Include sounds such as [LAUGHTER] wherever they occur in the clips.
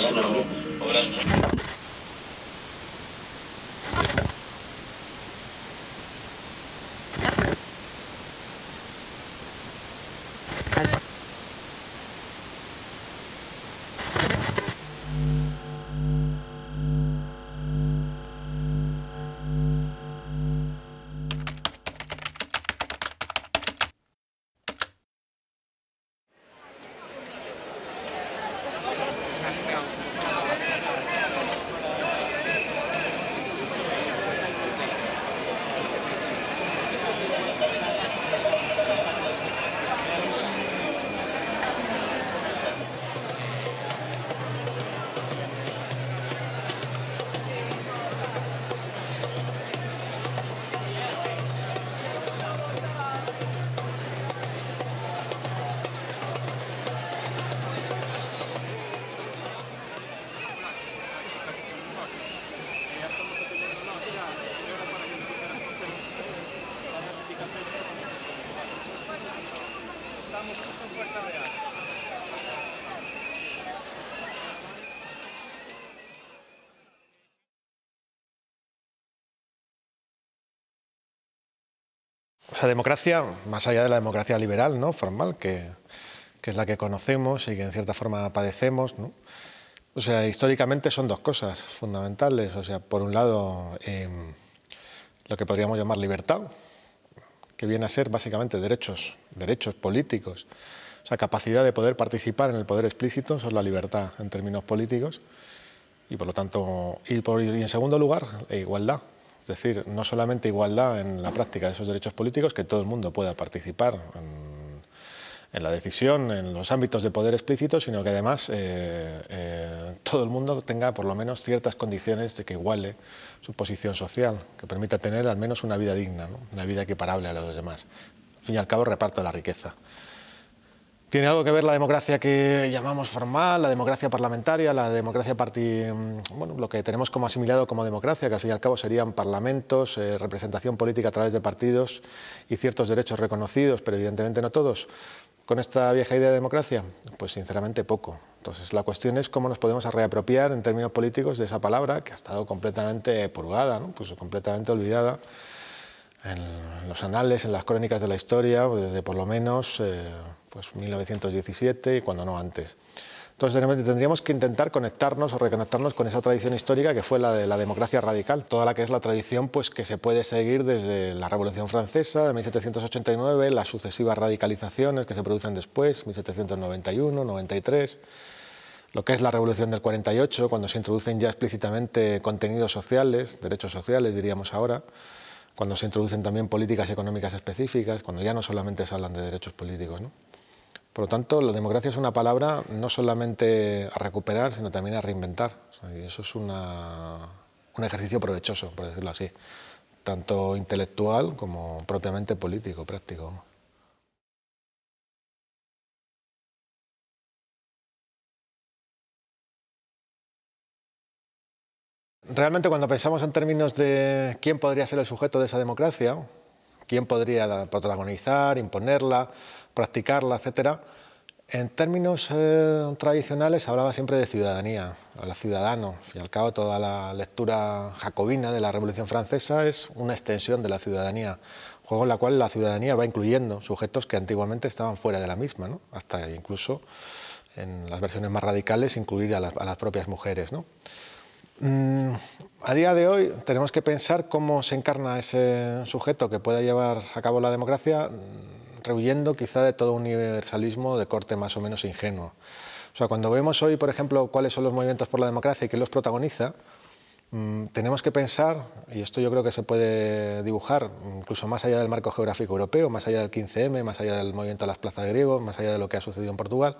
No, no, esa democracia, más allá de la democracia liberal, ¿no? formal, que, que es la que conocemos y que en cierta forma padecemos, O sea, históricamente son dos cosas fundamentales. O sea, por un lado, eh, lo que podríamos llamar libertad, que viene a ser básicamente derechos, derechos políticos. O sea, capacidad de poder participar en el poder explícito, eso es la libertad en términos políticos. Y por lo tanto, y en segundo lugar, la e igualdad, es decir, no solamente igualdad en la práctica de esos derechos políticos, que todo el mundo pueda participar en, la decisión, en los ámbitos de poder explícito, sino que además eh, eh, todo el mundo tenga por lo menos ciertas condiciones de que iguale su posición social, que permita tener al menos una vida digna, una vida equiparable a la de los demás. Al fin y al cabo, reparto la riqueza. ¿Tiene algo que ver la democracia que llamamos formal, la democracia parlamentaria, la democracia parti... Mm, bueno, lo que tenemos como asimilado como democracia, que al fin y al cabo serían parlamentos, eh, representación política a través de partidos y ciertos derechos reconocidos, pero evidentemente no todos? ¿Con esta vieja idea de democracia? Pues sinceramente poco. Entonces la cuestión es cómo nos podemos reapropiar en términos políticos de esa palabra que ha estado completamente purgada, pues completamente olvidada en los anales, en las crónicas de la historia, pues desde por lo menos... Eh, pues 1917 y cuando no antes. Entonces tendríamos que intentar conectarnos o reconectarnos con esa tradición histórica que fue la de la democracia radical, toda la que es la tradición pues, que se puede seguir desde la Revolución Francesa de 1789, las sucesivas radicalizaciones que se producen después, 1791, 93, lo que es la Revolución del 48, cuando se introducen ya explícitamente contenidos sociales, derechos sociales diríamos ahora, cuando se introducen también políticas económicas específicas, cuando ya no solamente se hablan de derechos políticos. ¿no? Por lo tanto, la democracia es una palabra no solamente a recuperar, sino también a reinventar. y eso es un ejercicio provechoso, por decirlo así, tanto intelectual como propiamente político, práctico. Realmente cuando pensamos en términos de quién podría ser el sujeto de esa democracia, quién podría protagonizar, imponerla, practicarla, etcétera. En términos eh, tradicionales hablaba siempre de ciudadanía, a los ciudadanos. Y al cabo, toda la lectura jacobina de la Revolución Francesa es una extensión de la ciudadanía, juego en la cual la ciudadanía va incluyendo sujetos que antiguamente estaban fuera de la misma, hasta incluso en las versiones más radicales incluir a las, a las propias mujeres. ¿no? Mm, a día de hoy tenemos que pensar cómo se encarna ese sujeto que pueda llevar a cabo la democracia, mm, rehuyendo quizá de todo un universalismo de corte más o menos ingenuo. O sea, cuando vemos hoy, por ejemplo, cuáles son los movimientos por la democracia y qué los protagoniza, mm, tenemos que pensar, y esto yo creo que se puede dibujar, incluso más allá del marco geográfico europeo, más allá del 15M, más allá del movimiento a las plazas griegos, más allá de lo que ha sucedido en Portugal,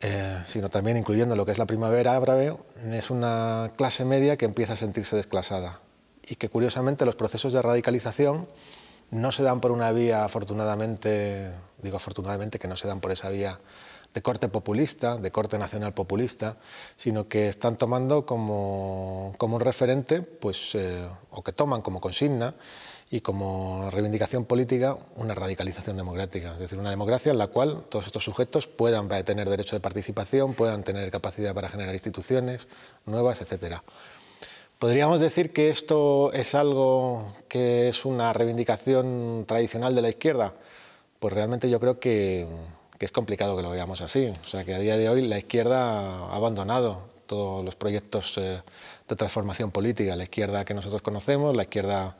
eh, sino también incluyendo lo que es la primavera árabe, es una clase media que empieza a sentirse desclasada y que curiosamente los procesos de radicalización no se dan por una vía, afortunadamente, digo afortunadamente que no se dan por esa vía de corte populista, de corte nacional populista, sino que están tomando como, un referente, pues, eh, o que toman como consigna, y como reivindicación política una radicalización democrática, es decir, una democracia en la cual todos estos sujetos puedan tener derecho de participación, puedan tener capacidad para generar instituciones nuevas, etcétera. Podríamos decir que esto es algo que es una reivindicación tradicional de la izquierda. Pues realmente yo creo que, que es complicado que lo veamos así. O sea que a día de hoy la izquierda ha abandonado todos los proyectos eh, de transformación política. La izquierda que nosotros conocemos, la izquierda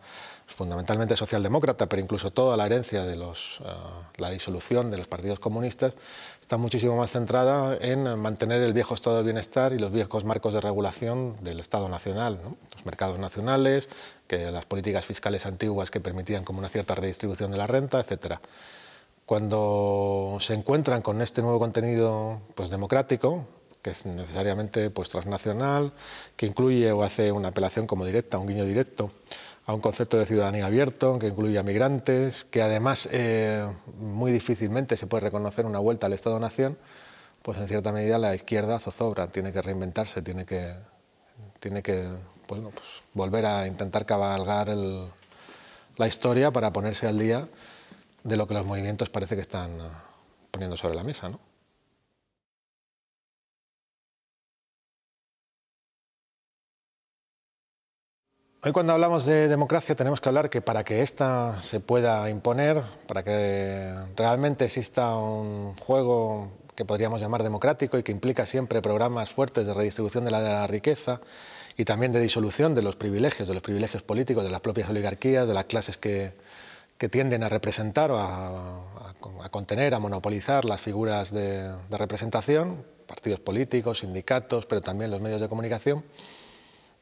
fundamentalmente socialdemócrata, pero incluso toda la herencia de eh, la disolución de los partidos comunistas, está muchísimo más centrada en mantener el viejo estado de bienestar y los viejos marcos de regulación del Estado nacional, los mercados nacionales, que las políticas fiscales antiguas que permitían como una cierta redistribución de la renta, etc. cuando se encuentran con este nuevo contenido pues, democrático, que es necesariamente pues, transnacional, que incluye o hace una apelación como directa, un guiño directo a un concepto de ciudadanía abierto que incluya migrantes, que además eh, muy difícilmente se puede reconocer una vuelta al Estado-Nación, pues en cierta medida la izquierda zozobra, tiene que reinventarse, tiene que, tiene que bueno, pues volver a intentar cabalgar la historia para ponerse al día de lo que los movimientos parece que están poniendo sobre la mesa. Hoy cuando hablamos de democracia tenemos que hablar que para que ésta se pueda imponer, para que realmente exista un juego que podríamos llamar democrático y que implica siempre programas fuertes de redistribución de la, riqueza y también de disolución de los privilegios, de los privilegios políticos, de las propias oligarquías, de las clases que, tienden a representar o a, contener, a monopolizar las figuras de representación, partidos políticos, sindicatos, pero también los medios de comunicación.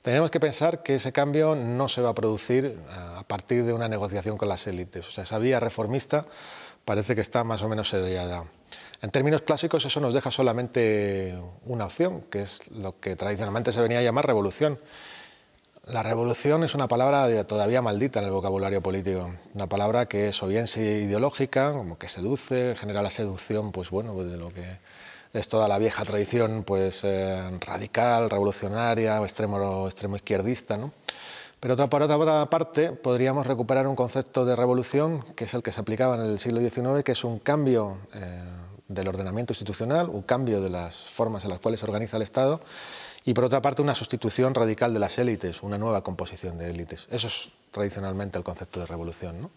Tenemos que pensar que ese cambio no se va a producir eh, a partir de una negociación con las élites. O sea, esa vía reformista parece que está más o menos sellada. En términos clásicos, eso nos deja solamente una opción, que es lo que tradicionalmente se venía a llamar revolución. La revolución es una palabra todavía maldita en el vocabulario político, una palabra que es o bien ideológica, como que seduce, genera la seducción, pues bueno, pues de lo que es toda la vieja tradición pues, eh, radical, revolucionaria, extremo, extremo izquierdista. Pero otra, por otra parte, podríamos recuperar un concepto de revolución que es el que se aplicaba en el siglo XIX, que es un cambio eh, del ordenamiento institucional, un cambio de las formas en las cuales se organiza el Estado y por otra parte una sustitución radical de las élites, una nueva composición de élites. Eso es tradicionalmente el concepto de revolución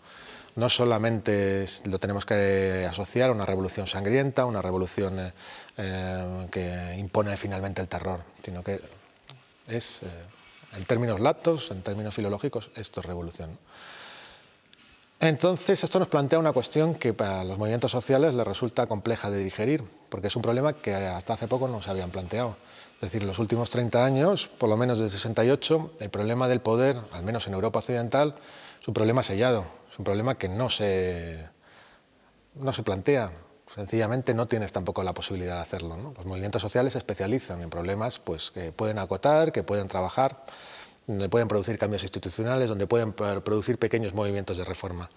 no solamente lo tenemos que asociar a una revolución sangrienta, una revolución eh, eh, que impone finalmente el terror, sino que es, eh, en términos latos, en términos filológicos, esto es revolución. Entonces, esto nos plantea una cuestión que para los movimientos sociales les resulta compleja de digerir, porque es un problema que hasta hace poco no se habían planteado. Es decir, los últimos 30 años, por lo menos desde 68, el problema del poder, al menos en Europa Occidental, es un problema sellado, es un problema que no se, no se plantea. Sencillamente no tienes tampoco la posibilidad de hacerlo. Los movimientos sociales se especializan en problemas pues, que pueden acotar, que pueden trabajar, donde pueden producir cambios institucionales, donde pueden producir pequeños movimientos de reforma.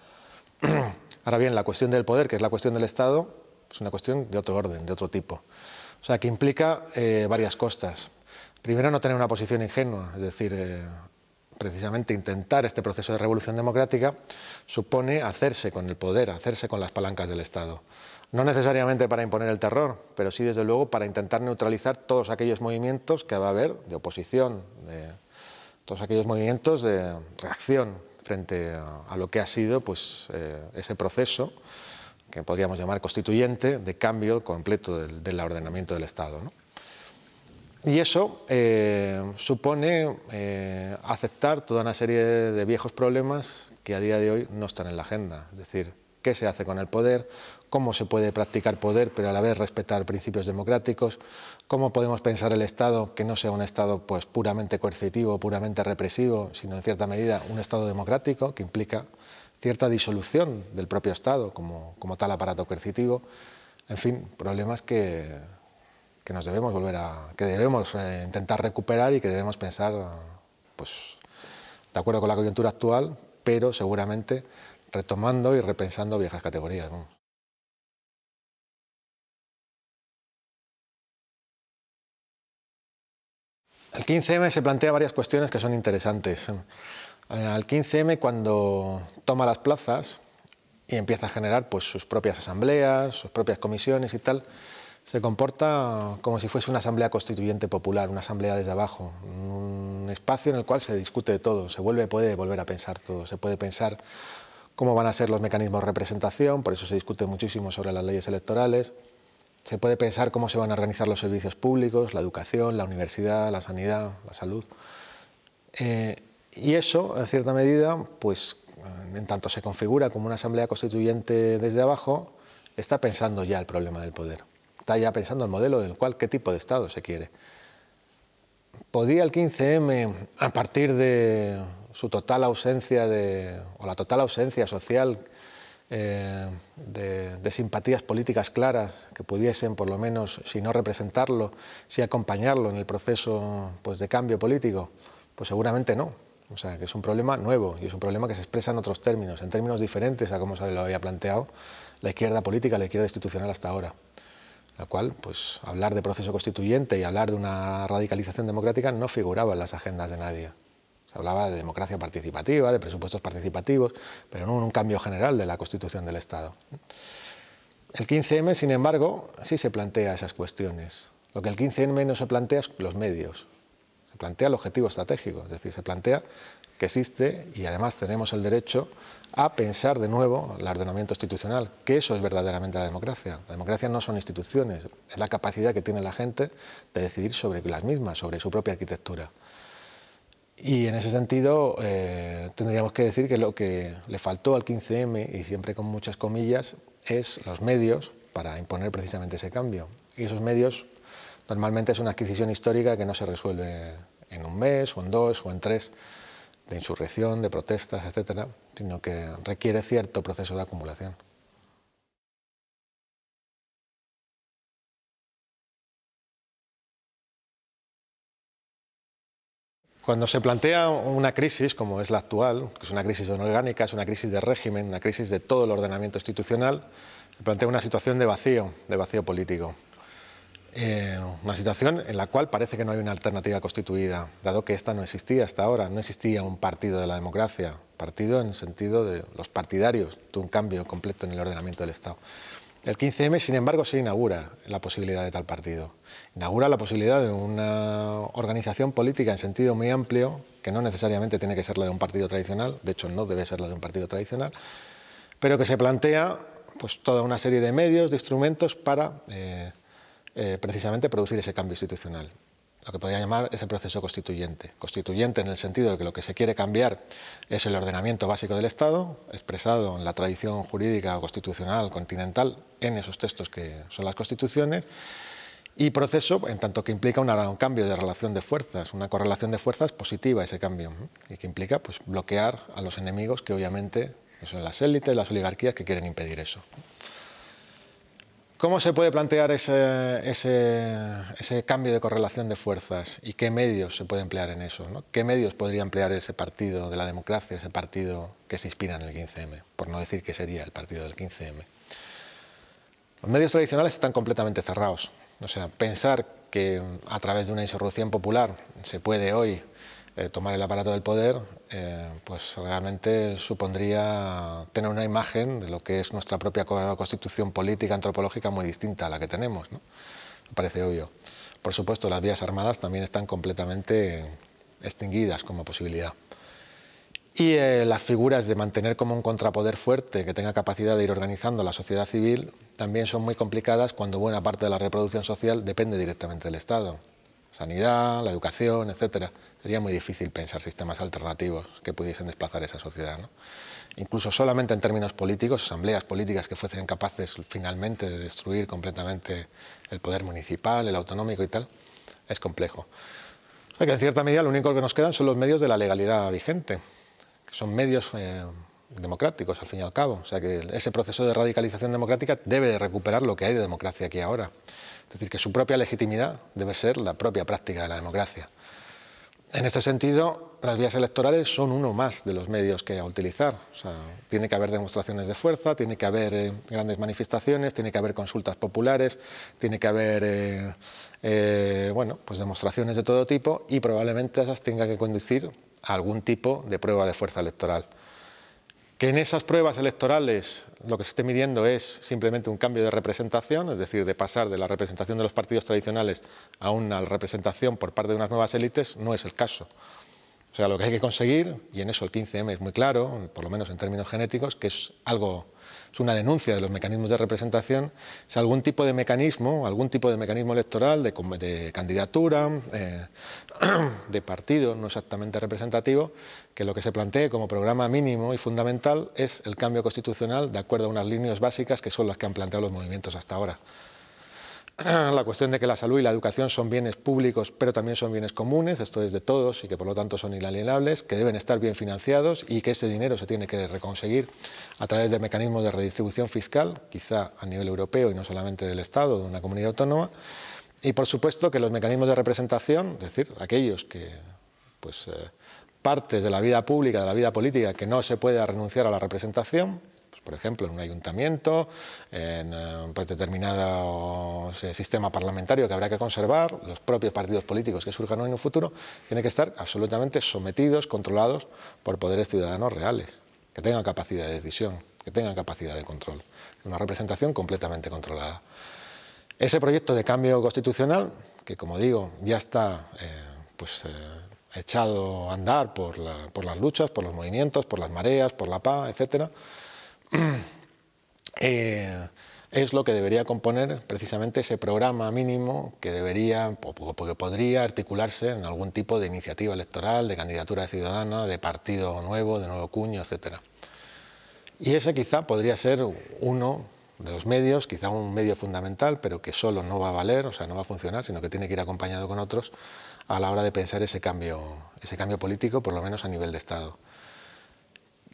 [CLEARS THROAT] Ahora bien, la cuestión del poder, que es la cuestión del Estado, es una cuestión de otro orden, de otro tipo. O sea, que implica eh, varias costas. Primero, no tener una posición ingenua, es decir, eh, precisamente intentar este proceso de revolución democrática supone hacerse con el poder, hacerse con las palancas del Estado. No necesariamente para imponer el terror, pero sí desde luego para intentar neutralizar todos aquellos movimientos que va a haber de oposición, de, todos aquellos movimientos de reacción frente a, lo que ha sido pues, eh, ese proceso que podríamos llamar constituyente de cambio completo del, ordenamiento del Estado. ¿no? Y eso eh, supone eh, aceptar toda una serie de viejos problemas que a día de hoy no están en la agenda. Es decir, qué se hace con el poder, cómo se puede practicar poder pero a la vez respetar principios democráticos, cómo podemos pensar el Estado que no sea un Estado pues, puramente coercitivo, puramente represivo, sino en cierta medida un Estado democrático que implica cierta disolución del propio Estado como, como tal aparato coercitivo. En fin, problemas que que nos debemos volver a, que debemos eh, intentar recuperar y que debemos pensar, pues, de acuerdo con la coyuntura actual, pero seguramente retomando y repensando viejas categorías. El 15M se plantea varias cuestiones que son interesantes. Eh, al 15M, cuando toma las plazas y empieza a generar pues, sus propias asambleas, sus propias comisiones y tal, se comporta como si fuese una asamblea constituyente popular, una asamblea desde abajo, un espacio en el cual se discute de todo, se vuelve, puede volver a pensar todo, se puede pensar cómo van a ser los mecanismos de representación, por eso se discute muchísimo sobre las leyes electorales, se puede pensar cómo se van a organizar los servicios públicos, la educación, la universidad, la sanidad, la salud. Eh, y eso, en cierta medida, pues en tanto se configura como una asamblea constituyente desde abajo, está pensando ya el problema del poder. Está ya pensando el modelo del cual qué tipo de Estado se quiere. ¿Podía el 15M, a partir de su total ausencia de, o la total ausencia social eh, de, simpatías políticas claras que pudiesen, por lo menos, si no representarlo, si acompañarlo en el proceso pues, de cambio político? Pues seguramente no. O sea, que es un problema nuevo y es un problema que se expresa en otros términos, en términos diferentes a como se lo había planteado la izquierda política, la izquierda institucional hasta ahora la cual, pues, hablar de proceso constituyente y hablar de una radicalización democrática no figuraba en las agendas de nadie. Se hablaba de democracia participativa, de presupuestos participativos, pero no un cambio general de la constitución del Estado. El 15M, sin embargo, sí se plantea esas cuestiones. Lo que el 15M no se plantea es los medios, se plantea el objetivo estratégico, es decir, se plantea que existe y además tenemos el derecho a pensar de nuevo el ordenamiento institucional, que eso es verdaderamente la democracia. La democracia no son instituciones, es la capacidad que tiene la gente de decidir sobre las mismas, sobre su propia arquitectura. Y en ese sentido eh, tendríamos que decir que lo que le faltó al 15M, y siempre con muchas comillas, es los medios para imponer precisamente ese cambio. Y esos medios normalmente es una adquisición histórica que no se resuelve en un mes, o en dos, o en tres de insurrección, de protestas, etcétera, sino que requiere cierto proceso de acumulación. Cuando se plantea una crisis como es la actual, que es una crisis orgánica, es una crisis de régimen, una crisis de todo el ordenamiento institucional, se plantea una situación de vacío, de vacío político. Eh, una situación en la cual parece que no hay una alternativa constituida, dado que esta no existía hasta ahora, no existía un partido de la democracia, partido en el sentido de los partidarios, de un cambio completo en el ordenamiento del Estado. El 15M, sin embargo, se inaugura la posibilidad de tal partido. Inaugura la posibilidad de una organización política en sentido muy amplio, que no necesariamente tiene que ser la de un partido tradicional, de hecho no debe ser la de un partido tradicional, pero que se plantea pues, toda una serie de medios, de instrumentos para eh, eh, precisamente producir ese cambio institucional, lo que podría llamar ese proceso constituyente. Constituyente en el sentido de que lo que se quiere cambiar es el ordenamiento básico del Estado, expresado en la tradición jurídica constitucional continental, en esos textos que son las constituciones, y proceso en tanto que implica un cambio de relación de fuerzas, una correlación de fuerzas positiva a ese cambio, y que implica pues, bloquear a los enemigos que obviamente son las élites, las oligarquías que quieren impedir eso. ¿Cómo se puede plantear ese, cambio de correlación de fuerzas y qué medios se puede emplear en eso? ¿Qué medios podría emplear ese partido de la democracia, ese partido que se inspira en el 15M, por no decir que sería el partido del 15M? Los medios tradicionales están completamente cerrados. O sea, pensar que a través de una insurrección popular se puede hoy eh, tomar el aparato del poder, eh, pues realmente supondría tener una imagen de lo que es nuestra propia constitución política antropológica muy distinta a la que tenemos. Me parece obvio. Por supuesto, las vías armadas también están completamente extinguidas como posibilidad. Y eh, las figuras de mantener como un contrapoder fuerte que tenga capacidad de ir organizando la sociedad civil también son muy complicadas cuando buena parte de la reproducción social depende directamente del Estado sanidad, la educación, etcétera. Sería muy difícil pensar sistemas alternativos que pudiesen desplazar esa sociedad. ¿no? Incluso solamente en términos políticos, asambleas políticas que fuesen capaces finalmente de destruir completamente el poder municipal, el autonómico y tal, es complejo. O sea que en cierta medida lo único que nos quedan son los medios de la legalidad vigente, que son medios eh, democráticos al fin y al cabo. O sea que ese proceso de radicalización democrática debe de recuperar lo que hay de democracia aquí ahora. Es decir, que su propia legitimidad debe ser la propia práctica de la democracia. En este sentido, las vías electorales son uno más de los medios que a utilizar. tiene que haber demostraciones de fuerza, tiene que haber eh, grandes manifestaciones, tiene que haber consultas populares, tiene que haber eh, eh, bueno, pues demostraciones de todo tipo y probablemente esas tengan que conducir a algún tipo de prueba de fuerza electoral que en esas pruebas electorales lo que se esté midiendo es simplemente un cambio de representación, es decir, de pasar de la representación de los partidos tradicionales a una representación por parte de unas nuevas élites, no es el caso. O sea, lo que hay que conseguir, y en eso el 15M es muy claro, por lo menos en términos genéticos, que es algo es una denuncia de los mecanismos de representación, es algún tipo de mecanismo, algún tipo de mecanismo electoral, de, candidatura, eh, [CLEARS THROAT] de partido no exactamente representativo, que lo que se plantee como programa mínimo y fundamental es el cambio constitucional de acuerdo a unas líneas básicas que son las que han planteado los movimientos hasta ahora. [CLEARS THROAT] la cuestión de que la salud y la educación son bienes públicos, pero también son bienes comunes, esto es de todos y que por lo tanto son inalienables, que deben estar bien financiados y que ese dinero se tiene que reconseguir a través de mecanismos de redistribución fiscal, quizá a nivel europeo y no solamente del Estado, de una comunidad autónoma. Y por supuesto que los mecanismos de representación, es decir, aquellos que pues eh, partes de la vida pública, de la vida política, que no se pueda renunciar a la representación, por ejemplo, en un ayuntamiento, en eh, un pues, determinado eh, sistema parlamentario que habrá que conservar, los propios partidos políticos que surjan hoy en un futuro, tienen que estar absolutamente sometidos, controlados por poderes ciudadanos reales, que tengan capacidad de decisión, que tengan capacidad de control, una representación completamente controlada. Ese proyecto de cambio constitucional, que como digo, ya está eh, pues, echado a andar por, las luchas, por los movimientos, por las mareas, por la paz, etcétera, [CLEARS THROAT] Eh, es lo que debería componer precisamente ese programa mínimo que debería, porque podría articularse en algún tipo de iniciativa electoral, de candidatura ciudadana, de partido nuevo, de nuevo cuño, etcétera. Y ese quizá podría ser uno de los medios, quizá un medio fundamental, pero que solo no va a valer, o sea, no va a funcionar, sino que tiene que ir acompañado con otros a la hora de pensar ese cambio político, por lo menos a nivel de Estado.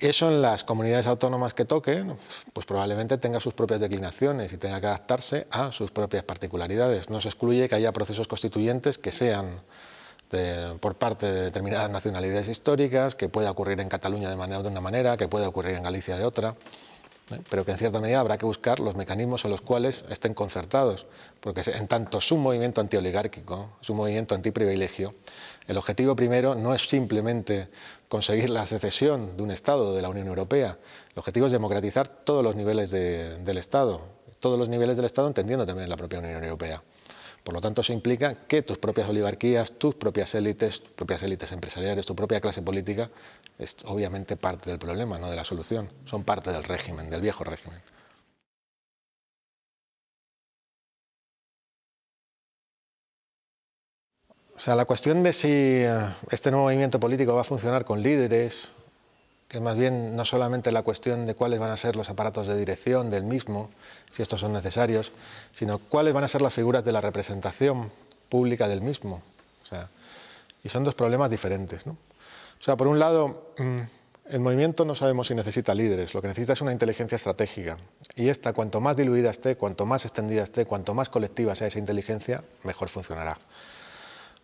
Eso en las comunidades autónomas que toquen, pues probablemente tenga sus propias declinaciones y tenga que adaptarse a sus propias particularidades. No se excluye que haya procesos constituyentes que sean por parte de determinadas nacionalidades históricas, que pueda ocurrir en Cataluña de, manera, de una manera, que pueda ocurrir en Galicia de otra, ¿eh? pero que en cierta medida habrá que buscar los mecanismos en los cuales estén concertados, porque en tanto su movimiento antioligárquico, su movimiento antiprivilegio, el objetivo primero no es simplemente conseguir la secesión de un Estado de la Unión Europea. El objetivo es democratizar todos los niveles del Estado, todos los niveles del Estado entendiendo también la propia Unión Europea. Por lo tanto, se implica que tus propias oligarquías, tus propias élites, tus propias élites empresariales, tu propia clase política es obviamente parte del problema, no de la solución. Son parte del régimen, del viejo régimen. O sea, la cuestión de si eh, este nuevo movimiento político va a funcionar con líderes, que más bien no solamente la cuestión de cuáles van a ser los aparatos de dirección del mismo, si estos son necesarios, sino cuáles van a ser las figuras de la representación pública del mismo. y son dos problemas diferentes. O sea, por un lado, mm, el movimiento no sabemos si necesita líderes, lo que necesita es una inteligencia estratégica. Y esta, cuanto más diluida esté, cuanto más extendida esté, cuanto más colectiva sea esa inteligencia, mejor funcionará.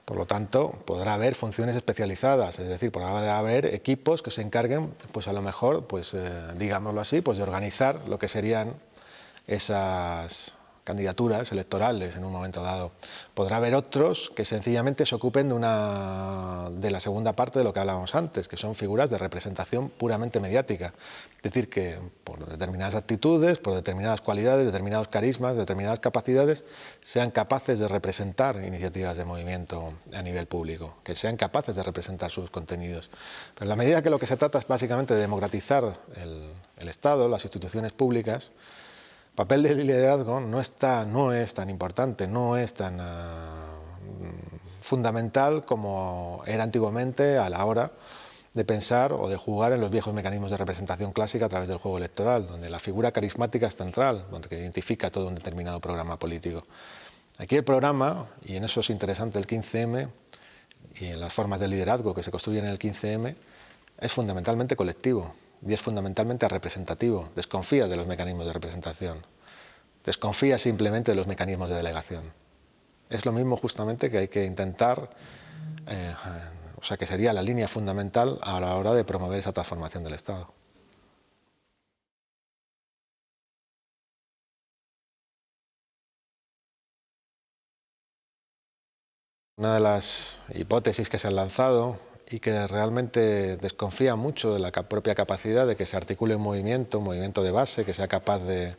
Por lo tanto, podrá haber funciones especializadas, es decir, podrá haber equipos que se encarguen, pues a lo mejor, pues eh, digámoslo así, pues de organizar lo que serían esas, candidaturas electorales en un momento dado. Podrá haber otros que sencillamente se ocupen de, una, de la segunda parte de lo que hablábamos antes, que son figuras de representación puramente mediática. Es decir, que por determinadas actitudes, por determinadas cualidades, determinados carismas, determinadas capacidades, sean capaces de representar iniciativas de movimiento a nivel público, que sean capaces de representar sus contenidos. Pero en la medida que lo que se trata es básicamente de democratizar el Estado, las instituciones públicas, papel del liderazgo no, está, no es tan importante, no es tan ah, fundamental como era antiguamente a la hora de pensar o de jugar en los viejos mecanismos de representación clásica a través del juego electoral, donde la figura carismática es central, donde que identifica todo un determinado programa político. Aquí el programa, y en eso es interesante el 15M, y en las formas de liderazgo que se construyen en el 15M, es fundamentalmente colectivo y es fundamentalmente representativo. Desconfía de los mecanismos de representación. Desconfía simplemente de los mecanismos de delegación. Es lo mismo justamente que hay que intentar, eh, o sea, que sería la línea fundamental a la hora de promover esa transformación del Estado. Una de las hipótesis que se han lanzado y que realmente desconfía mucho de la propia capacidad de que se articule un movimiento, un movimiento de base, que sea capaz de,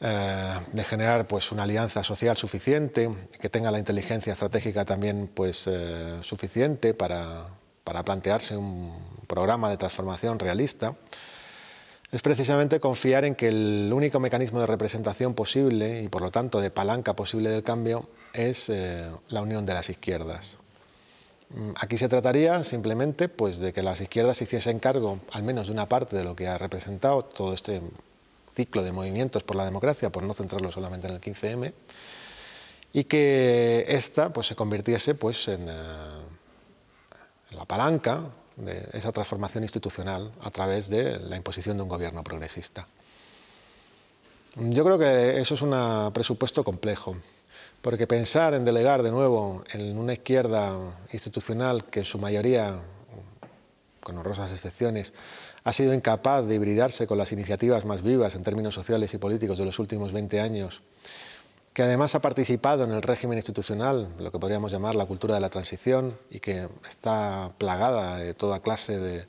eh, generar pues, una alianza social suficiente, que tenga la inteligencia estratégica también pues, eh, suficiente para, plantearse un programa de transformación realista es precisamente confiar en que el único mecanismo de representación posible y por lo tanto de palanca posible del cambio es eh, la unión de las izquierdas. Mm, aquí se trataría simplemente pues, de que las izquierdas hiciesen cargo, al menos de una parte de lo que ha representado todo este ciclo de movimientos por la democracia, por no centrarlo solamente en el 15M, y que ésta pues, se convirtiese pues, eh, en la palanca de esa transformación institucional a través de la imposición de un gobierno progresista. Yo creo que eso es un presupuesto complejo. Porque pensar en delegar de nuevo en una izquierda institucional que en su mayoría, con honrosas excepciones, ha sido incapaz de hibridarse con las iniciativas más vivas en términos sociales y políticos de los últimos 20 años, que además ha participado en el régimen institucional, lo que podríamos llamar la cultura de la transición, y que está plagada de toda clase de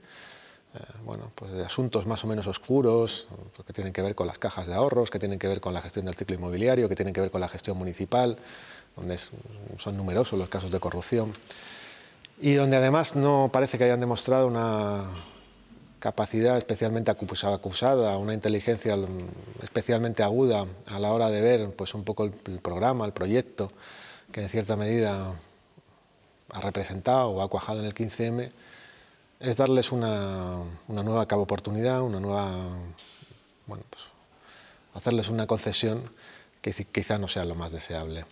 eh, bueno, pues de asuntos más o menos oscuros, que tienen que ver con las cajas de ahorros, que tienen que ver con la gestión del ciclo inmobiliario, que tienen que ver con la gestión municipal, donde son numerosos los casos de corrupción, y donde además no parece que hayan demostrado una capacidad especialmente acusada, una inteligencia especialmente aguda a la hora de ver pues, un poco el programa, el proyecto, que en cierta medida ha representado o ha cuajado en el 15M es darles una, nueva cabo oportunidad, una nueva, pues, hacerles una concesión que quizá no sea lo más deseable.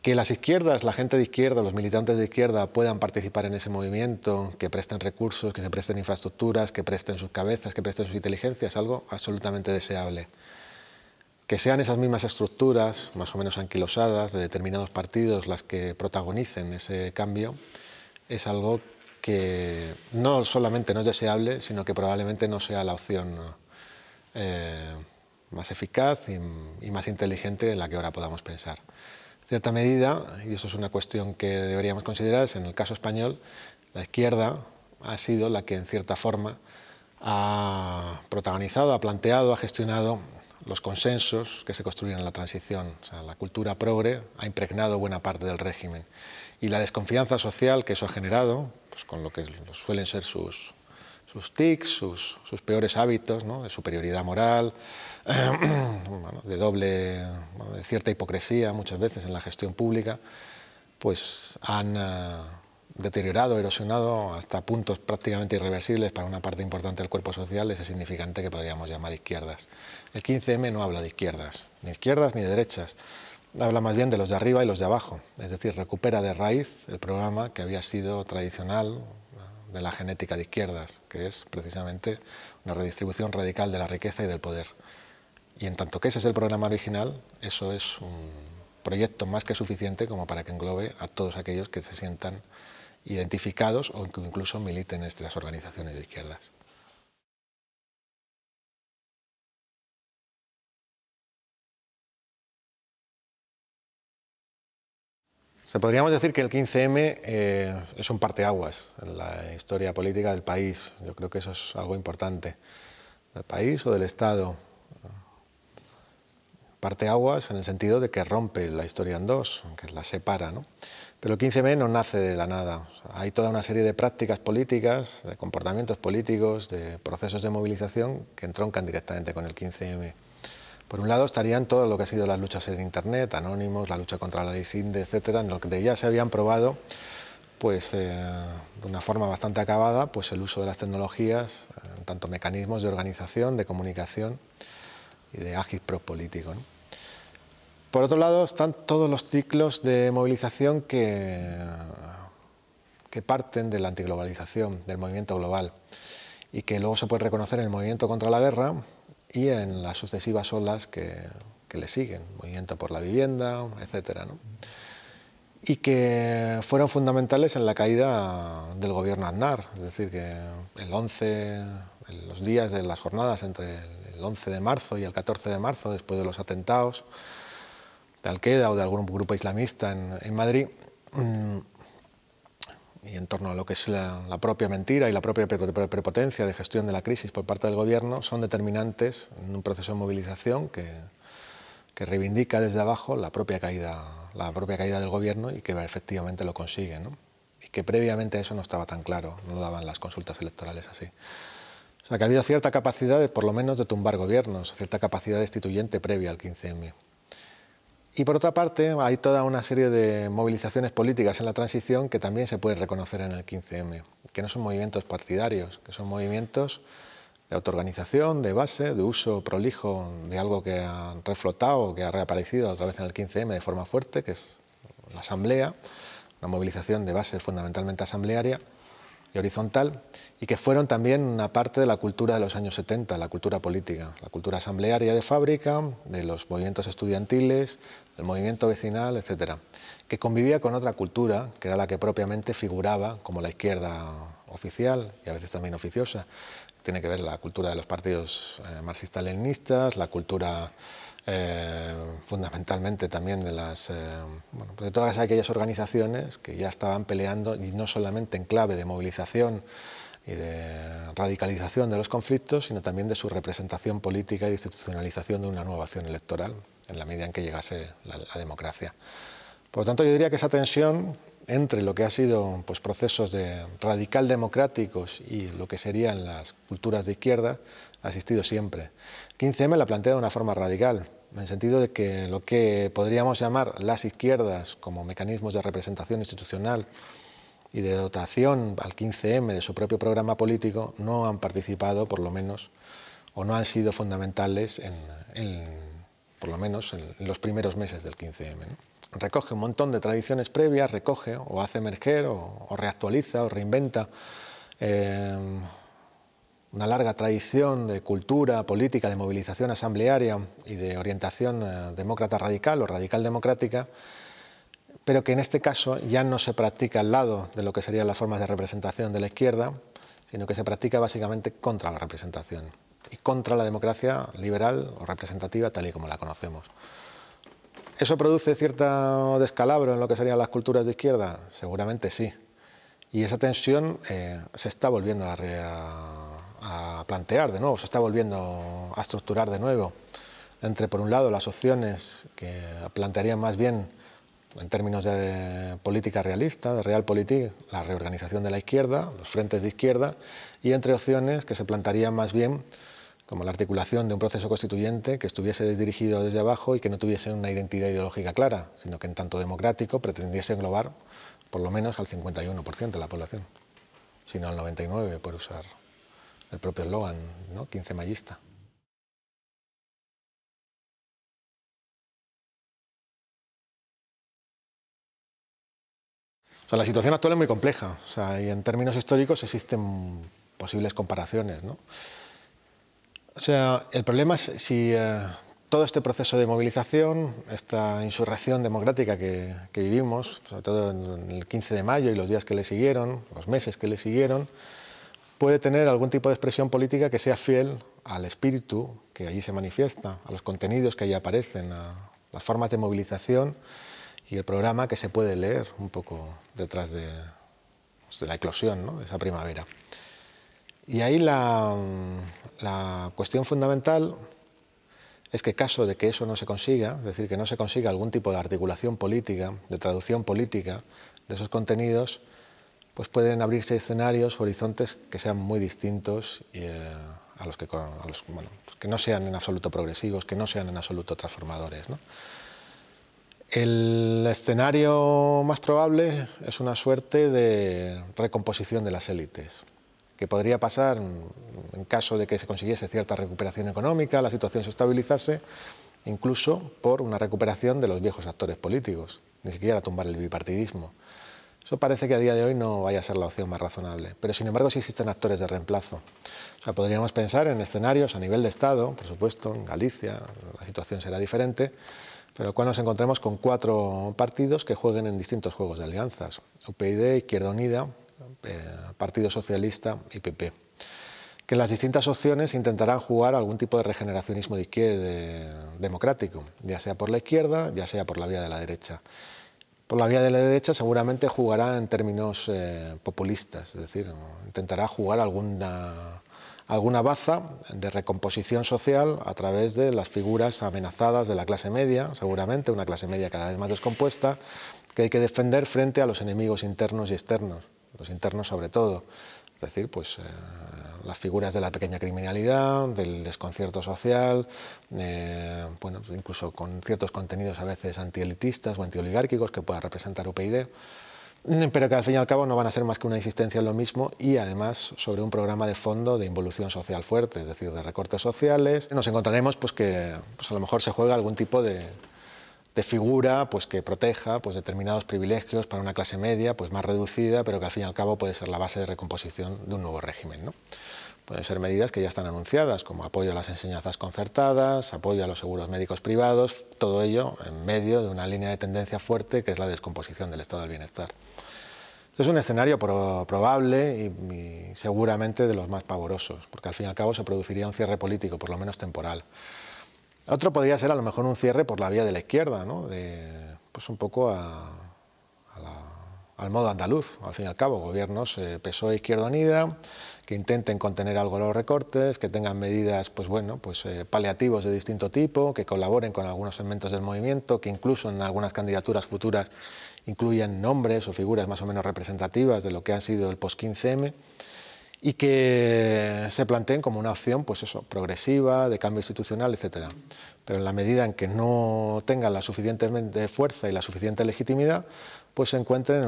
Que las izquierdas, la gente de izquierda, los militantes de izquierda puedan participar en ese movimiento, que presten recursos, que se presten infraestructuras, que presten sus cabezas, que presten sus inteligencias, algo absolutamente deseable. Que sean esas mismas estructuras, más o menos anquilosadas, de determinados partidos las que protagonicen ese cambio, es algo que no solamente no es deseable, sino que probablemente no sea la opción eh, más eficaz y, más inteligente en la que ahora podamos pensar. En cierta medida, y eso es una cuestión que deberíamos considerar, es en el caso español, la izquierda ha sido la que en cierta forma ha protagonizado, ha planteado, ha gestionado los consensos que se construyeron en la transición. O sea, la cultura progre ha impregnado buena parte del régimen y la desconfianza social que eso ha generado, pues, con lo que suelen ser sus, sus tics, sus, peores hábitos, de superioridad moral, [CLEARS THROAT] de doble, de cierta hipocresía muchas veces en la gestión pública, pues han eh, deteriorado, erosionado hasta puntos prácticamente irreversibles para una parte importante del cuerpo social, ese significante que podríamos llamar izquierdas. El 15M no habla de izquierdas, ni izquierdas ni derechas habla más bien de los de arriba y los de abajo, es decir, recupera de raíz el programa que había sido tradicional de la genética de izquierdas, que es precisamente una redistribución radical de la riqueza y del poder. Y en tanto que ese es el programa original, eso es un proyecto más que suficiente como para que englobe a todos aquellos que se sientan identificados o que incluso militen en estas organizaciones de izquierdas. podríamos decir que el 15M eh, es un parteaguas en la historia política del país. Yo creo que eso es algo importante. ¿Del país o del Estado? Parteaguas en el sentido de que rompe la historia en dos, que la separa. ¿no? Pero el 15M no nace de la nada. hay toda una serie de prácticas políticas, de comportamientos políticos, de procesos de movilización que entroncan directamente con el 15M. Por un lado estarían todo lo que ha sido las luchas en Internet, Anónimos, la lucha contra la ley SINDE, etcétera, en lo que ya se habían probado pues eh, de una forma bastante acabada pues el uso de las tecnologías, eh, tanto mecanismos de organización, de comunicación y de ágil propolítico. Por otro lado están todos los ciclos de movilización que, que parten de la antiglobalización, del movimiento global y que luego se puede reconocer en el movimiento contra la guerra, y en las sucesivas olas que, le siguen, movimiento por la vivienda, etc. ¿no? Y que fueron fundamentales en la caída del gobierno Aznar, es decir, que el 11, los días de las jornadas entre el 11 de marzo y el 14 de marzo, después de los atentados de Al-Qaeda o de algún grupo islamista en, en Madrid, mm, y en torno a lo que es la, propia mentira y la propia prepotencia de gestión de la crisis por parte del Gobierno son determinantes en un proceso de movilización que, que reivindica desde abajo la propia caída, la propia caída del Gobierno y que efectivamente lo consigue. ¿no? Y que previamente eso no estaba tan claro, no lo daban las consultas electorales así. O sea, que ha habido cierta capacidad, de, por lo menos, de tumbar gobiernos, cierta capacidad destituyente previa al 15M. Y por otra parte, hay toda una serie de movilizaciones políticas en la transición que también se pueden reconocer en el 15M, que no son movimientos partidarios, que son movimientos de autoorganización, de base, de uso prolijo de algo que ha reflotado, que ha reaparecido otra vez en el 15M de forma fuerte, que es la asamblea, una movilización de base fundamentalmente asamblearia, horizontal, y que fueron también una parte de la cultura de los años 70, la cultura política, la cultura asamblearia de fábrica, de los movimientos estudiantiles, el movimiento vecinal, etcétera, que convivía con otra cultura, que era la que propiamente figuraba como la izquierda oficial y a veces también oficiosa. Tiene que ver la cultura de los partidos eh, marxista leninistas la cultura eh, fundamentalmente también de, las, eh, bueno, de todas aquellas organizaciones que ya estaban peleando, y no solamente en clave de movilización y de radicalización de los conflictos, sino también de su representación política y institucionalización de una nueva acción electoral, en la medida en que llegase la, democracia. Por lo tanto, yo diría que esa tensión entre lo que ha sido pues, procesos de radical democráticos y lo que serían las culturas de izquierda ha existido siempre. 15M la plantea de una forma radical, en el sentido de que lo que podríamos llamar las izquierdas como mecanismos de representación institucional y de dotación al 15M de su propio programa político no han participado, por lo menos, o no han sido fundamentales, en, por lo menos en los primeros meses del 15M. Recoge un montón de tradiciones previas, recoge o hace emerger o, o reactualiza o reinventa. Eh, una larga tradición de cultura política, de movilización asamblearia y de orientación eh, demócrata radical o radical democrática, pero que en este caso ya no se practica al lado de lo que serían las formas de representación de la izquierda, sino que se practica básicamente contra la representación y contra la democracia liberal o representativa tal y como la conocemos. ¿Eso produce cierto descalabro en lo que serían las culturas de izquierda? Seguramente sí. Y esa tensión eh, se está volviendo a, plantear de nuevo, se está volviendo a estructurar de nuevo entre, por un lado, las opciones que plantearían más bien en términos de política realista, de realpolitik, la reorganización de la izquierda, los frentes de izquierda, y entre opciones que se plantearían más bien como la articulación de un proceso constituyente que estuviese dirigido desde abajo y que no tuviese una identidad ideológica clara, sino que en tanto democrático pretendiese englobar por lo menos al 51% de la población, sino al 99% por usar el propio Logan, ¿no? 15 mayista. O sea, la situación actual es muy compleja, o sea, y en términos históricos existen posibles comparaciones, ¿no? O sea, el problema es si eh, todo este proceso de movilización, esta insurrección democrática que, vivimos, sobre todo en el 15 de mayo y los días que le siguieron, los meses que le siguieron, puede tener algún tipo de expresión política que sea fiel al espíritu que allí se manifiesta, a los contenidos que allí aparecen, a las formas de movilización y el programa que se puede leer un poco detrás de, pues, la eclosión de esa primavera. Y ahí la, mm, la, cuestión fundamental es que caso de que eso no se consiga, es decir, que no se consiga algún tipo de articulación política, de traducción política de esos contenidos, pues pueden abrirse escenarios, horizontes que sean muy distintos eh, a los, pues que, no sean en absoluto progresivos, que no sean en absoluto transformadores. El escenario más probable es una suerte de recomposición de las élites, que podría pasar en caso de que se consiguiese cierta recuperación económica, la situación se estabilizase, incluso por una recuperación de los viejos actores políticos, ni siquiera tumbar el bipartidismo. Eso parece que a día de hoy no vaya a ser la opción más razonable, pero sin embargo sí existen actores de reemplazo. O sea, podríamos pensar en escenarios a nivel de Estado, por supuesto, en Galicia la situación será diferente, pero cuando nos encontremos con cuatro partidos que jueguen en distintos juegos de alianzas, UPyD, Izquierda Unida, eh, Partido Socialista y PP que en las distintas opciones intentarán jugar algún tipo de regeneracionismo de izquierda, democrático, ya sea por la izquierda, ya sea por la vía de la derecha por la vía de la derecha seguramente jugará en términos eh, populistas, es decir, intentará jugar alguna, alguna baza de recomposición social a través de las figuras amenazadas de la clase media, seguramente, una clase media cada vez más descompuesta, que hay que defender frente a los enemigos internos y externos, los internos sobre todo. Es decir, pues eh, las figuras de la pequeña criminalidad, del desconcierto social, eh, bueno, incluso con ciertos contenidos a veces antielitistas o antioligárquicos que pueda representar UPyD, mm, pero que al fin y al cabo no van a ser más que una insistencia en lo mismo y además sobre un programa de fondo de involución social fuerte, es decir, de recortes sociales. Nos encontraremos pues que pues a lo mejor se juega algún tipo de, de figura pues, que proteja pues, determinados privilegios para una clase media pues, más reducida, pero que al fin y al cabo puede ser la base de recomposición de un nuevo régimen. Pueden ser medidas que ya están anunciadas, como apoyo a las enseñanzas concertadas, apoyo a los seguros médicos privados, todo ello en medio de una línea de tendencia fuerte que es la descomposición del estado del bienestar. es un escenario probable y seguramente de los más pavorosos, porque al fin y al cabo se produciría un cierre político, por lo menos temporal. Otro podría ser a lo mejor un cierre por la vía de la izquierda, ¿no? de, pues un poco al modo andaluz, al fin y al cabo, gobiernos eh, PSOE Izquierda Unida, que intenten contener algo los recortes, que tengan medidas pues bueno, pues, eh, paliativos de distinto tipo, que colaboren con algunos segmentos del movimiento, que incluso en algunas candidaturas futuras incluyan nombres o figuras más o menos representativas de lo que han sido el post-15M y que se planteen como una opción, pues eso, progresiva, de cambio institucional, etcétera. Pero en la medida en que no tengan la suficientemente fuerza y la suficiente legitimidad, pues se encuentren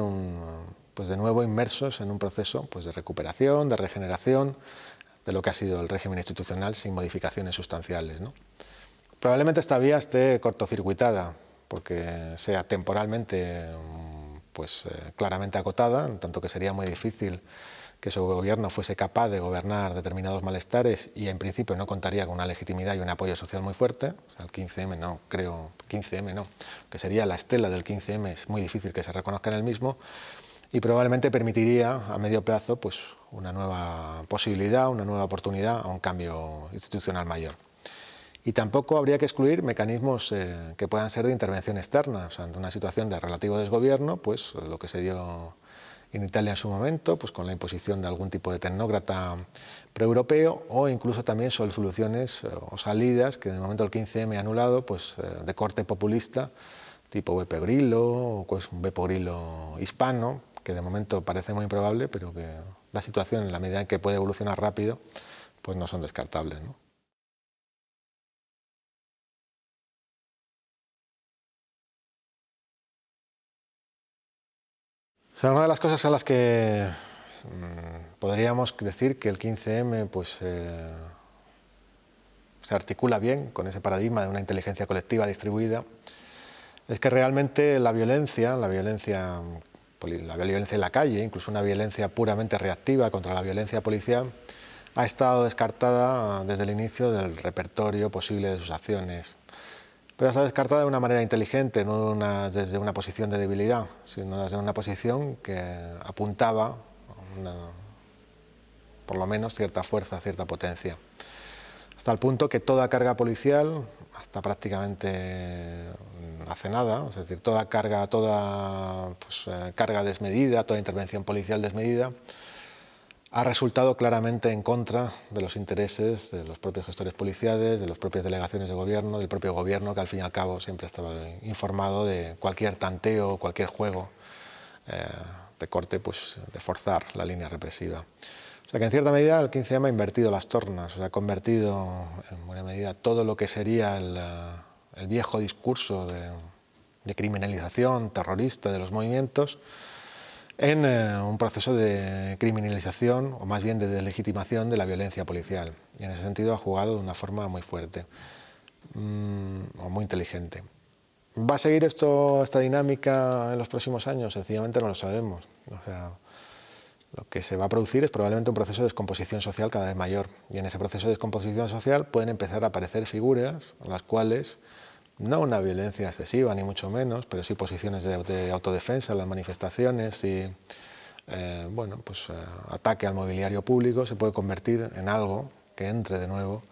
pues de nuevo inmersos en un proceso pues de recuperación, de regeneración de lo que ha sido el régimen institucional sin modificaciones sustanciales. Probablemente esta vía esté cortocircuitada, porque sea temporalmente mm, pues eh, claramente acotada, en tanto que sería muy difícil que su gobierno fuese capaz de gobernar determinados malestares y en principio no contaría con una legitimidad y un apoyo social muy fuerte. O el 15M no, creo, 15M no, que sería la estela del 15M, es muy difícil que se reconozca en el mismo y probablemente permitiría a medio plazo pues, una nueva posibilidad, una nueva oportunidad a un cambio institucional mayor. Y tampoco habría que excluir mecanismos eh, que puedan ser de intervención externa, o sea, ante una situación de relativo desgobierno, pues lo que se dio en Italia en su momento, pues con la imposición de algún tipo de tecnócrata pre-europeo, o incluso también sobre soluciones eh, o salidas que de momento el 15M ha anulado, pues eh, de corte populista, tipo Beppe Grillo, o pues un Beppe Grillo hispano, que de momento parece muy improbable, pero que la situación, en la medida en que puede evolucionar rápido, pues no son descartables. una de las cosas a las que mm, podríamos decir que el 15M pues, eh, se articula bien con ese paradigma de una inteligencia colectiva distribuida es que realmente la violencia, la violencia, la violencia en la calle, incluso una violencia puramente reactiva contra la violencia policial, ha estado descartada desde el inicio del repertorio posible de sus acciones pero está descartada de una manera inteligente, no desde una posición de debilidad, sino desde una posición que apuntaba una, por lo menos cierta fuerza, cierta potencia. Hasta el punto que toda carga policial, hasta prácticamente hace nada, es decir, toda carga, toda pues, eh, carga desmedida, toda intervención policial desmedida, ha resultado claramente en contra de los intereses de los propios gestores policiales, de las propias delegaciones de gobierno, del propio gobierno, que al fin y al cabo siempre estaba informado de cualquier tanteo, cualquier juego eh, de corte, pues de forzar la línea represiva. O sea que en cierta medida el 15M ha invertido las tornas, o ha convertido en buena medida todo lo que sería el, eh, viejo discurso de, de criminalización terrorista de los movimientos en eh, un proceso de criminalización o más bien de deslegitimación de la violencia policial. Y en ese sentido ha jugado de una forma muy fuerte mm, o muy inteligente. ¿Va a seguir esto, esta dinámica en los próximos años? Sencillamente no lo sabemos. lo que se va a producir es probablemente un proceso de descomposición social cada vez mayor. Y en ese proceso de descomposición social pueden empezar a aparecer figuras a las cuales no una violencia excesiva, ni mucho menos, pero sí posiciones de, autodefensa en las manifestaciones y eh, bueno, pues, eh, ataque al mobiliario público se puede convertir en algo que entre de nuevo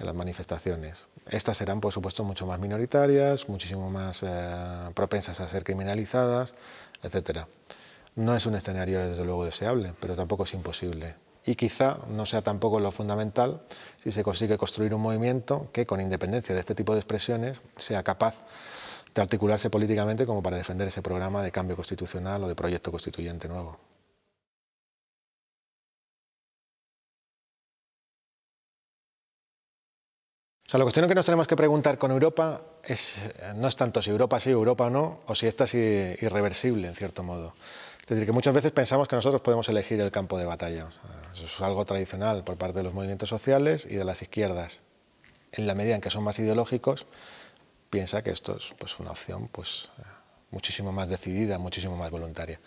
en las manifestaciones. Estas serán, por supuesto, mucho más minoritarias, muchísimo más eh, propensas a ser criminalizadas, etc. No es un escenario, desde luego, deseable, pero tampoco es imposible y quizá no sea tampoco lo fundamental si se consigue construir un movimiento que, con independencia de este tipo de expresiones, sea capaz de articularse políticamente como para defender ese programa de cambio constitucional o de proyecto constituyente nuevo. la cuestión que nos tenemos que preguntar con Europa es, eh, no es tanto si Europa sí, Europa no, o si esta es irreversible, en cierto modo. Es decir, que muchas veces pensamos que nosotros podemos elegir el campo de batalla. eso es algo tradicional por parte de los movimientos sociales y de las izquierdas. En la medida en que son más ideológicos, piensa que esto es pues, una opción pues, eh, muchísimo más decidida, muchísimo más voluntaria.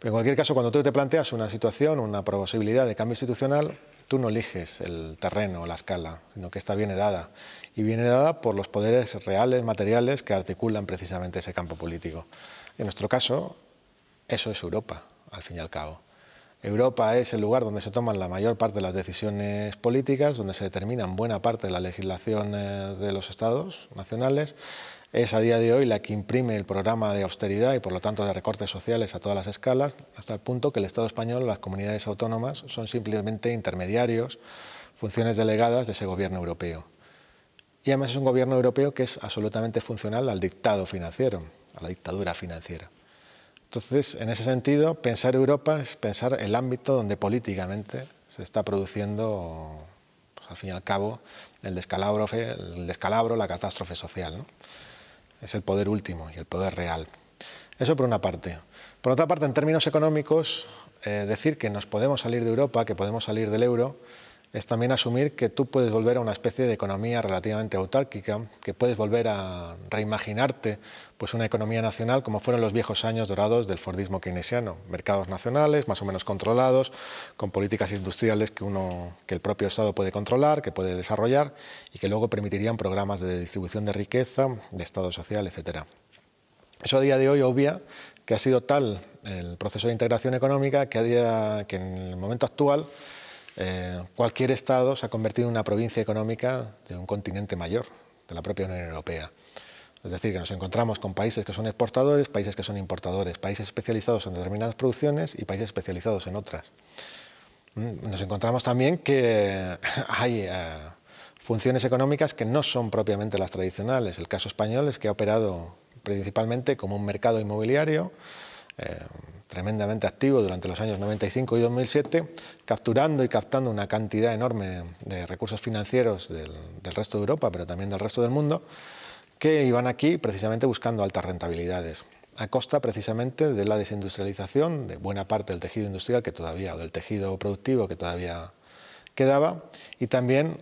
Pero en cualquier caso, cuando tú te planteas una situación, una posibilidad de cambio institucional, tú no eliges el terreno o la escala, sino que está bien dada. Y viene dada por los poderes reales, materiales, que articulan precisamente ese campo político. En nuestro caso, eso es Europa, al fin y al cabo. Europa es el lugar donde se toman la mayor parte de las decisiones políticas, donde se determinan buena parte de la legislación de los estados nacionales. Es a día de hoy la que imprime el programa de austeridad y por lo tanto de recortes sociales a todas las escalas, hasta el punto que el Estado español, las comunidades autónomas, son simplemente intermediarios, funciones delegadas de ese gobierno europeo. Y además es un gobierno europeo que es absolutamente funcional al dictado financiero, a la dictadura financiera. Entonces, en ese sentido, pensar Europa es pensar el ámbito donde políticamente se está produciendo, pues, al fin y al cabo, el descalabro, la catástrofe social. Es el poder último y el poder real. Eso por una parte. Por otra parte, en términos económicos, eh, decir que nos podemos salir de Europa, que podemos salir del euro, es también asumir que tú puedes volver a una especie de economía relativamente autárquica, que puedes volver a reimaginarte pues una economía nacional como fueron los viejos años dorados del Fordismo keynesiano, mercados nacionales más o menos controlados, con políticas industriales que uno que el propio Estado puede controlar, que puede desarrollar y que luego permitirían programas de distribución de riqueza, de estado social, etcétera. Eso a día de hoy obvia que ha sido tal el proceso de integración económica que, a día, que en el momento actual eh, cualquier Estado se ha convertido en una provincia económica de un continente mayor, de la propia Unión Europea. Es decir, que nos encontramos con países que son exportadores, países que son importadores, países especializados en determinadas producciones y países especializados en otras. Mm, nos encontramos también que [LAUGHS] hay eh, funciones económicas que no son propiamente las tradicionales. El caso español es que ha operado principalmente como un mercado inmobiliario, eh, tremendamente activo durante los años 95 y 2007, capturando y captando una cantidad enorme de, recursos financieros del, resto de Europa, pero también del resto del mundo, que iban aquí precisamente buscando altas rentabilidades a costa precisamente de la desindustrialización de buena parte del tejido industrial que todavía, o del tejido productivo que todavía quedaba, y también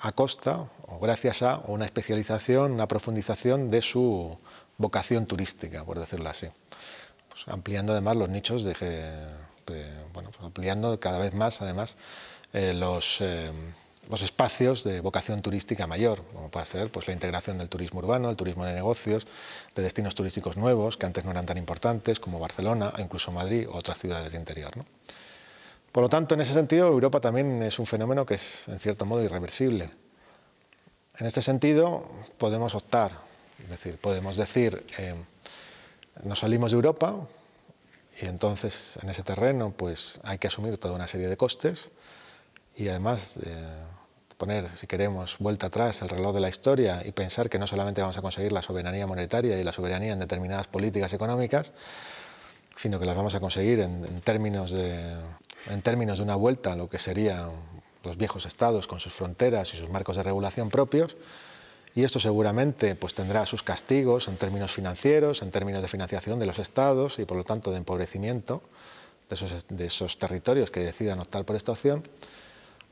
a costa o gracias a una especialización, una profundización de su vocación turística, por decirlo así. Pues, ampliando además los nichos, de, bueno, pues, ampliando cada vez más además eh, eh, los, espacios de vocación turística mayor, como puede ser pues, la integración del turismo urbano, el turismo de negocios, de destinos turísticos nuevos que antes no eran tan importantes como Barcelona, incluso Madrid o otras ciudades de interior. Por lo tanto, en ese sentido, Europa también es un fenómeno que es, en cierto modo, irreversible. En este sentido, podemos optar, es decir, podemos decir, eh, nos salimos de Europa y entonces en ese terreno pues hay que asumir toda una serie de costes y además poner, si queremos, vuelta atrás el reloj de la historia y pensar que no solamente vamos a conseguir la soberanía monetaria y la soberanía en determinadas políticas económicas, sino que las vamos a conseguir términos, en términos de una vuelta a lo que serían los viejos estados con sus fronteras y sus marcos de regulación propios y esto seguramente pues, tendrá sus castigos en términos financieros, en términos de financiación de los estados y por lo tanto de empobrecimiento de esos, territorios que decidan optar por esta opción.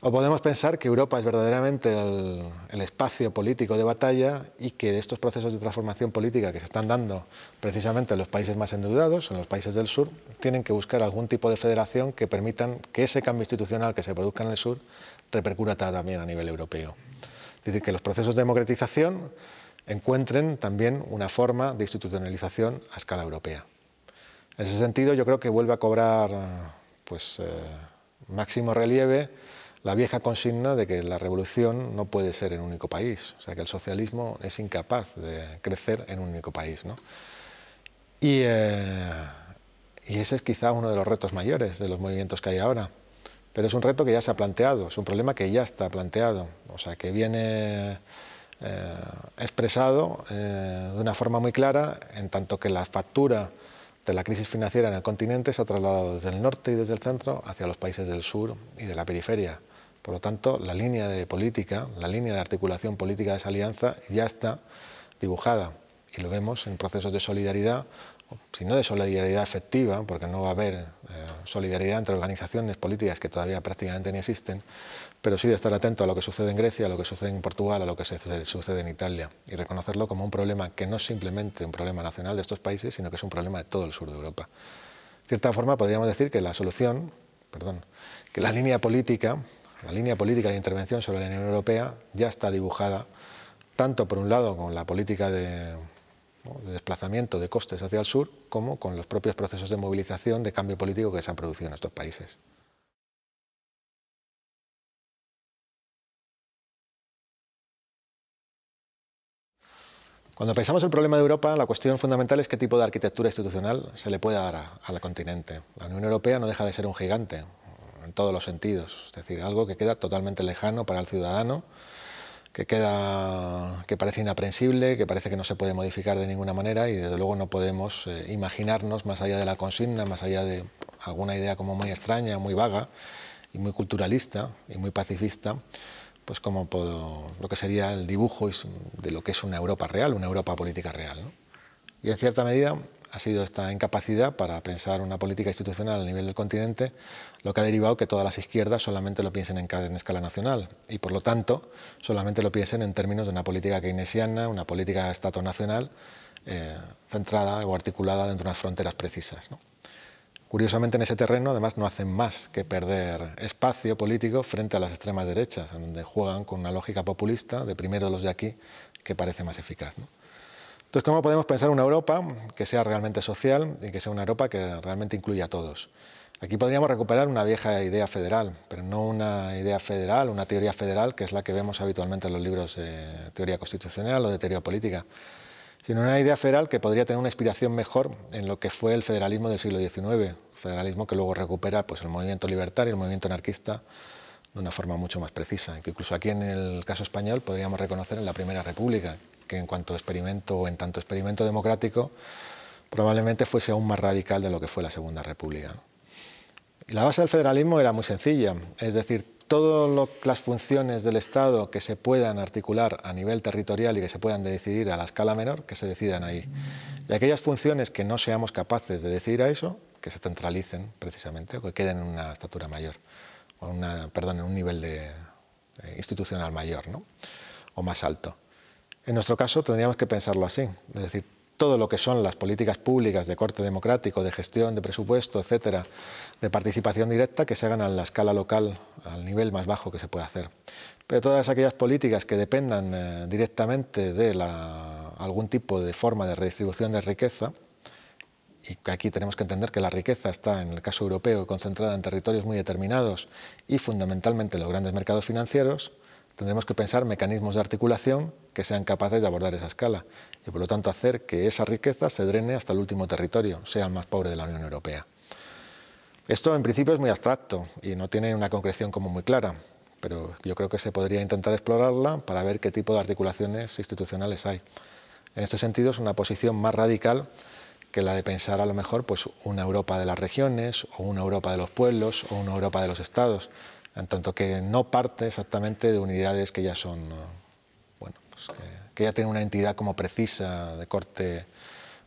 O podemos pensar que Europa es verdaderamente el, espacio político de batalla y que estos procesos de transformación política que se están dando precisamente en los países más endeudados, en los países del sur, tienen que buscar algún tipo de federación que permitan que ese cambio institucional que se produzca en el sur repercuta también a nivel europeo. Es decir, que los procesos de democratización encuentren también una forma de institucionalización a escala europea. En ese sentido, yo creo que vuelve a cobrar eh, pues, eh, máximo relieve la vieja consigna de que la revolución no puede ser en un único país, o sea que el socialismo es incapaz de crecer en un único país. ¿no? y eh, ese es quizá uno de los retos mayores de los movimientos que hay ahora. Pero es un reto que ya se ha planteado, es un problema que ya está planteado, o sea, que viene eh, expresado eh, de una forma muy clara, en tanto que la factura de la crisis financiera en el continente se ha trasladado desde el norte y desde el centro hacia los países del sur y de la periferia. Por lo tanto, la línea de política, la línea de articulación política de esa alianza ya está dibujada y lo vemos en procesos de solidaridad si no de solidaridad efectiva, porque no va a haber eh, solidaridad entre organizaciones políticas que todavía prácticamente ni existen, pero sí de estar atento a lo que sucede en Grecia, a lo que sucede en Portugal, a lo que se, sucede en Italia, y reconocerlo como un problema que no es simplemente un problema nacional de estos países, sino que es un problema de todo el sur de Europa. De cierta forma, podríamos decir que la solución, perdón, que la línea política, la línea política de intervención sobre la Unión Europea ya está dibujada tanto por un lado con la política de de desplazamiento de costes hacia el sur, como con los propios procesos de movilización de cambio político que se han producido en estos países. Cuando pensamos el problema de Europa, la cuestión fundamental es qué tipo de arquitectura institucional se le puede dar al continente. La Unión Europea no deja de ser un gigante, en todos los sentidos, es decir, algo que queda totalmente lejano para el ciudadano que queda que parece inaprensible, que parece que no se puede modificar de ninguna manera y desde luego no podemos eh, imaginarnos más allá de la consigna, más allá de alguna idea como muy extraña, muy vaga y muy culturalista y muy pacifista, pues como lo que sería el dibujo de lo que es una Europa real, una Europa política real. Y en cierta medida ha sido esta incapacidad para pensar una política institucional a nivel del continente, lo que ha derivado que todas las izquierdas solamente lo piensen en, escala nacional y, por lo tanto, solamente lo piensen en términos de una política keynesiana, una política de Estado-nacional eh, centrada o articulada dentro de unas fronteras precisas. Curiosamente, en ese terreno, además, no hacen más que perder espacio político frente a las extremas derechas, donde juegan con una lógica populista de primero los de aquí, que parece más eficaz. Entonces, ¿cómo podemos pensar una Europa que sea realmente social y que sea una Europa que realmente incluya a todos? Aquí podríamos recuperar una vieja idea federal, pero no una idea federal, una teoría federal, que es la que vemos habitualmente en los libros de teoría constitucional o de teoría política, sino una idea federal que podría tener una inspiración mejor en lo que fue el federalismo del siglo XIX, federalismo que luego recupera pues, el movimiento libertario, y el movimiento anarquista, de una forma mucho más precisa, que incluso aquí en el caso español podríamos reconocer en la Primera República, que en cuanto experimento o en tanto experimento democrático probablemente fuese aún más radical de lo que fue la Segunda República. la base del federalismo era muy sencilla, es decir, todas las funciones del Estado que se puedan articular a nivel territorial y que se puedan decidir a la escala menor, que se decidan ahí. Y aquellas funciones que no seamos capaces de decidir a eso, que se centralicen precisamente, o que queden en una estatura mayor, o una, perdón, en un nivel de, eh, institucional mayor, o más alto. En nuestro caso tendríamos que pensarlo así, es decir, todo lo que son las políticas públicas de corte democrático, de gestión, de presupuesto, etcétera, de participación directa, que se hagan a la escala local, al nivel más bajo que se pueda hacer. Pero todas aquellas políticas que dependan eh, directamente de algún tipo de forma de redistribución de riqueza, y aquí tenemos que entender que la riqueza está, en el caso europeo, concentrada en territorios muy determinados y fundamentalmente en los grandes mercados financieros, tendremos que pensar mecanismos de articulación que sean capaces de abordar esa escala y, por lo tanto, hacer que esa riqueza se drene hasta el último territorio, sea el más pobre de la Unión Europea. Esto, en principio, es muy abstracto y no tiene una concreción como muy clara, pero yo creo que se podría intentar explorarla para ver qué tipo de articulaciones institucionales hay. En este sentido, es una posición más radical que la de pensar a lo mejor pues, una Europa de las regiones, o una Europa de los pueblos, o una Europa de los estados, en tanto que no parte exactamente de unidades que ya son, bueno, pues que, ya tienen una entidad como precisa, de corte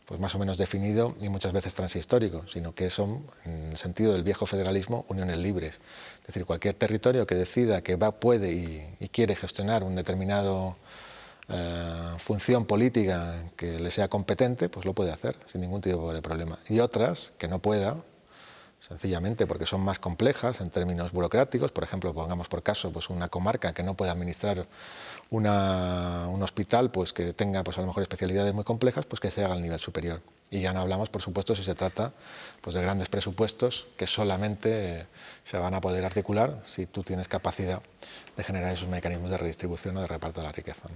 pues más o menos definido y muchas veces transhistórico, sino que son, en el sentido del viejo federalismo, uniones libres. Es decir, cualquier territorio que decida que va, puede y, quiere gestionar un determinado eh, función política que le sea competente, pues lo puede hacer sin ningún tipo de problema. Y otras que no pueda, sencillamente porque son más complejas en términos burocráticos. Por ejemplo, pongamos por caso pues una comarca que no puede administrar un hospital pues que tenga pues a lo mejor especialidades muy complejas, pues que se haga al nivel superior. Y ya no hablamos, por supuesto, si se trata pues, de grandes presupuestos que solamente se van a poder articular si tú tienes capacidad de generar esos mecanismos de redistribución o de reparto de la riqueza.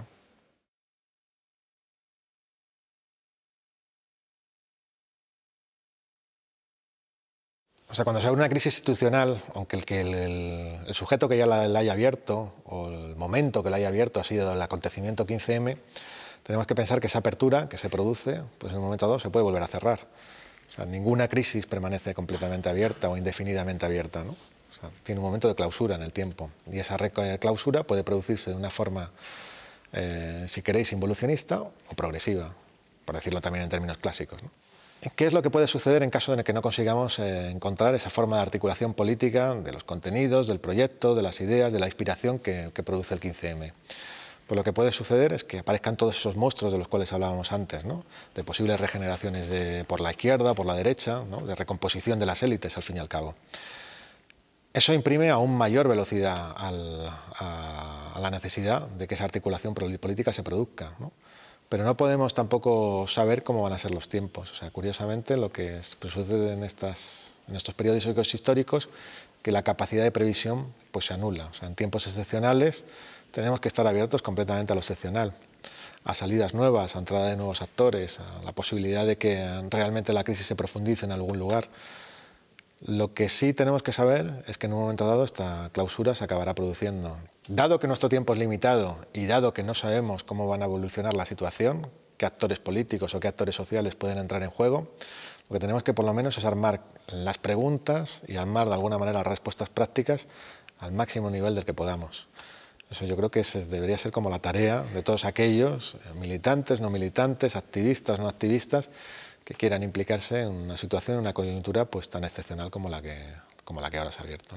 O sea, cuando se abre una crisis institucional, aunque el, que el, sujeto que ya la, haya abierto o el momento que la haya abierto ha sido el acontecimiento 15M, tenemos que pensar que esa apertura que se produce, pues en un momento dado se puede volver a cerrar. O sea, ninguna crisis permanece completamente abierta o indefinidamente abierta, ¿no? O sea, tiene un momento de clausura en el tiempo y esa eh, clausura puede producirse de una forma, eh, si queréis, involucionista o progresiva, por decirlo también en términos clásicos. ¿no? ¿Qué es lo que puede suceder en caso de que no consigamos eh, encontrar esa forma de articulación política de los contenidos, del proyecto, de las ideas, de la inspiración que, produce el 15M? Pues lo que puede suceder es que aparezcan todos esos monstruos de los cuales hablábamos antes, de posibles regeneraciones por la izquierda, por la derecha, de recomposición de las élites al fin y al cabo. Eso imprime aún mayor velocidad a, la necesidad de que esa articulación política se produzca pero no podemos tampoco saber cómo van a ser los tiempos. O sea, curiosamente, lo que pues, sucede en, estos periodos históricos, es que la capacidad de previsión pues, se anula. en tiempos excepcionales tenemos que estar abiertos completamente a lo excepcional, a salidas nuevas, a entrada de nuevos actores, a la posibilidad de que realmente la crisis se profundice en algún lugar. Lo que sí tenemos que saber es que en un momento dado esta clausura se acabará produciendo. Dado que nuestro tiempo es limitado y dado que no sabemos cómo van a evolucionar la situación, qué actores políticos o qué actores sociales pueden entrar en juego, lo que tenemos que por lo menos es armar las preguntas y armar de alguna manera las respuestas prácticas al máximo nivel del que podamos. Eso yo creo que debería ser como la tarea de todos aquellos, eh, militantes, no militantes, activistas, no activistas, que quieran implicarse en una situación, en una coyuntura pues tan excepcional como la que, como la que ahora se ha abierto.